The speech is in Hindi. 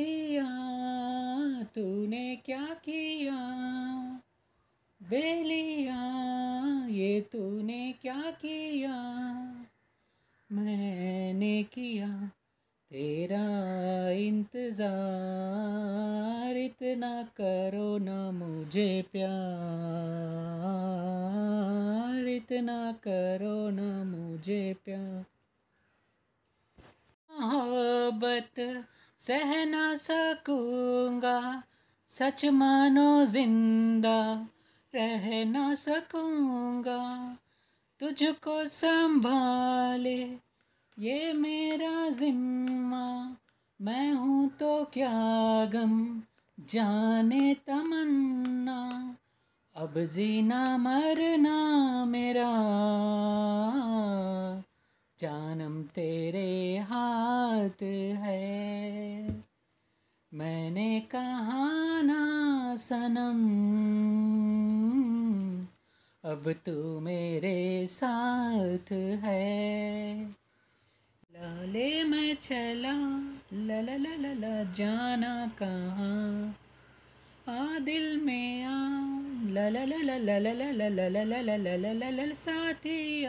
दिया तूने क्या किया बेलिया ये तूने क्या किया मैंने किया तेरा इंतज़ार इतना करो ना मुझे प्यार इतना करो ना मुझे प्यार मोहब्बत सह ना सकूँगा सच मानो जिंदा रह ना सकूँगा तुझको संभाले ये मेरा जिम्मा मैं हूँ तो क्या गम जाने तमन्ना अब जीना मरना मेरा जानम तेरे हाथ है मैंने कहा ना सनम अब तू मेरे साथ है लाले मैं चला ला ला ला ला, ला जाना कहाँ आ दिल में आ ला ला ला ला ला ला ला ला ला ला ला ला साथिया